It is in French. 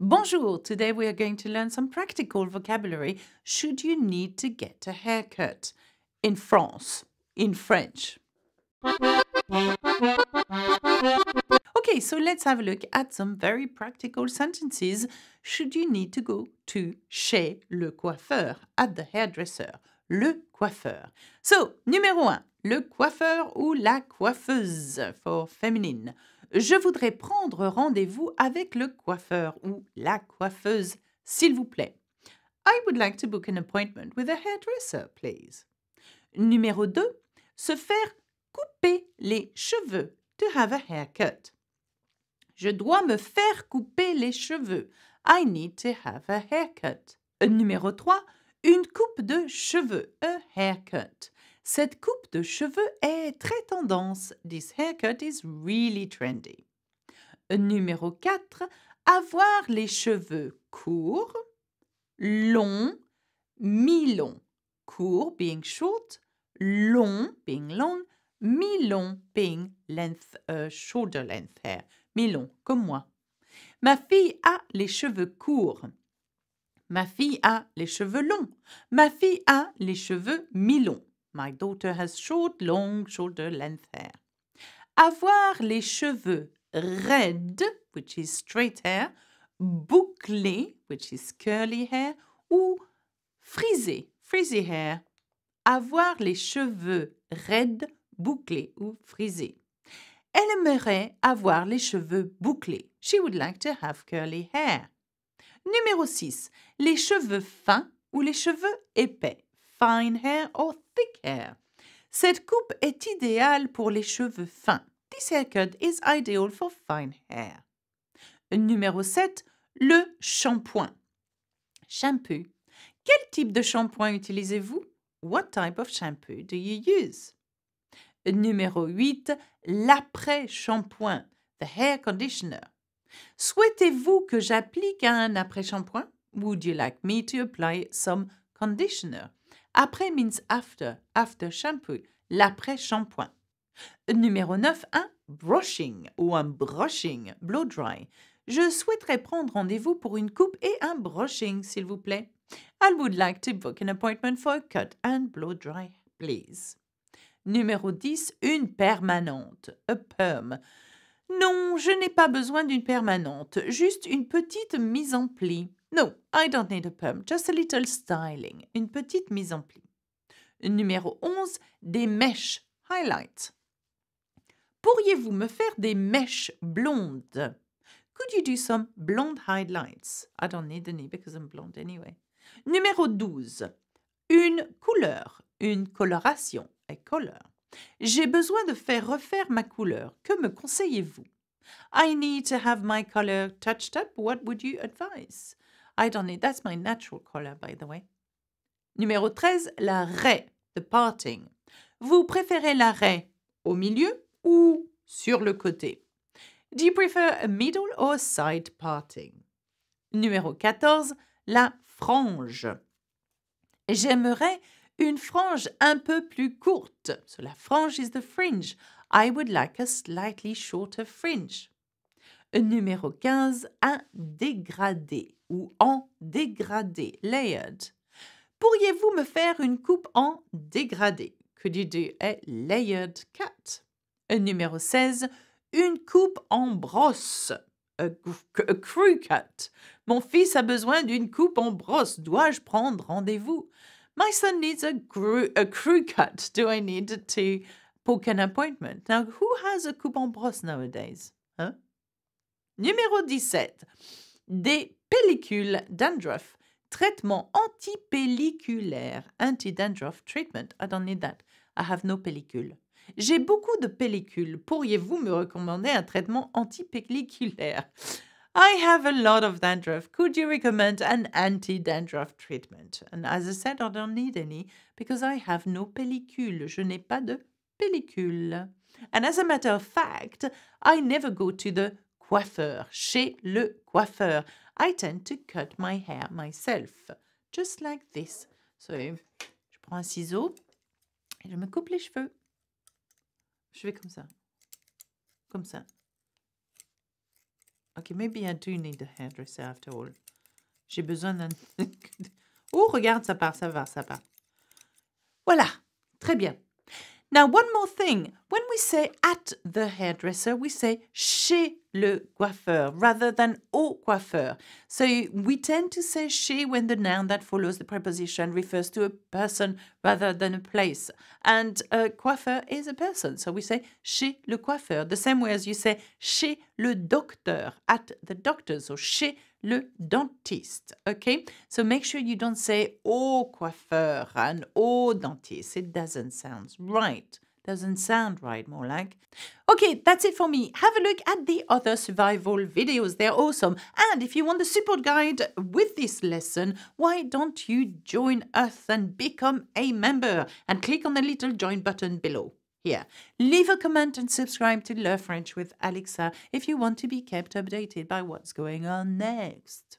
Bonjour! Today we are going to learn some practical vocabulary should you need to get a haircut in France, in French. Okay, so let's have a look at some very practical sentences should you need to go to chez le coiffeur, at the hairdresser. Le coiffeur. So, numéro 1, le coiffeur ou la coiffeuse for feminine. Je voudrais prendre rendez-vous avec le coiffeur ou la coiffeuse, s'il vous plaît. I would like to book an appointment with a hairdresser, please. Numéro 2. Se faire couper les cheveux. To have a haircut. Je dois me faire couper les cheveux. I need to have a haircut. Euh, numéro 3. Une coupe de cheveux. A haircut. Cette coupe de cheveux est très tendance. This haircut is really trendy. Numéro 4. Avoir les cheveux courts, longs, mi-longs. Court being short, long being long, mi-long being length, euh, shoulder length hair. Mi-long, comme moi. Ma fille a les cheveux courts. Ma fille a les cheveux longs. Ma fille a les cheveux mi-longs. My daughter has short, long shoulder length hair. Avoir les cheveux raides, which is straight hair, bouclés, which is curly hair, ou frisés, frizzy hair. Avoir les cheveux raides, bouclés ou frisés. Elle aimerait avoir les cheveux bouclés. She would like to have curly hair. Numéro 6. Les cheveux fins ou les cheveux épais fine hair or thick hair. Cette coupe est idéale pour les cheveux fins. This haircut is ideal for fine hair. Numéro 7, le shampoing. Shampoo. Quel type de shampoing utilisez-vous? What type of shampoo do you use? Numéro 8, l'après-shampoing, the hair conditioner. Souhaitez-vous que j'applique un après-shampoing? Would you like me to apply some conditioner? Après means after, after shampoo, l'après-shampoing. Numéro 9, un brushing ou un brushing, blow dry. Je souhaiterais prendre rendez-vous pour une coupe et un brushing, s'il vous plaît. I would like to book an appointment for a cut and blow dry, please. Numéro 10, une permanente, a perm. Non, je n'ai pas besoin d'une permanente, juste une petite mise en plis. No, I don't need a pump, just a little styling, une petite mise en pli. Numéro 11, des mèches, highlights. Pourriez-vous me faire des mèches blondes? Could you do some blonde highlights? I don't need any because I'm blonde anyway. Numéro 12, une couleur, une coloration, a color. J'ai besoin de faire refaire ma couleur. Que me conseillez-vous? I need to have my color touched up. What would you advise? I don't need. That's my natural color, by the way. Numéro 13, la raie, the parting. Vous préférez la raie au milieu ou sur le côté? Do you prefer a middle or side parting? Numéro 14, la frange. J'aimerais une frange un peu plus courte. So la frange is the fringe. I would like a slightly shorter fringe. Numéro 15, un dégradé ou en dégradé, layered. Pourriez-vous me faire une coupe en dégradé Could you do a layered cut Numéro 16, une coupe en brosse. A, crew cut. Mon fils a besoin d'une coupe en brosse. Dois-je prendre rendez-vous My son needs a crew, a crew cut. Do I need to book an appointment? Now, who has a coupe en brosse nowadays? Hein? Numéro 17 des pellicules dandruff, traitement antipelliculaire, anti-dandruff treatment. I ah, don't need that. I have no pellicule. J'ai beaucoup de pellicules. Pourriez-vous me recommander un traitement antipelliculaire? I have a lot of dandruff. Could you recommend an anti-dandruff treatment? And as I said, I don't need any because I have no pellicule. Je n'ai pas de pellicule. And as a matter of fact, I never go to the coiffeur, chez le coiffeur. I tend to cut my hair myself, just like this. So, je prends un ciseau et je me coupe les cheveux. Je vais comme ça. Comme ça. Ok, maybe I do need a hairdresser after all. J'ai besoin d'un... oh, regarde, ça part, ça va, ça part. Voilà, très bien. Now, one more thing. When we say at the hairdresser, we say chez le coiffeur rather than au coiffeur. So we tend to say chez when the noun that follows the preposition refers to a person rather than a place. And a coiffeur is a person. So we say chez le coiffeur, the same way as you say chez le docteur, at the doctor's, or chez le dentiste. Okay, so make sure you don't say au oh, coiffeur and au oh, dentiste. It doesn't sound right. Doesn't sound right, more like. Okay, that's it for me. Have a look at the other survival videos. They're awesome. And if you want the support guide with this lesson, why don't you join us and become a member? And click on the little join button below here. Leave a comment and subscribe to Learn French with Alexa if you want to be kept updated by what's going on next.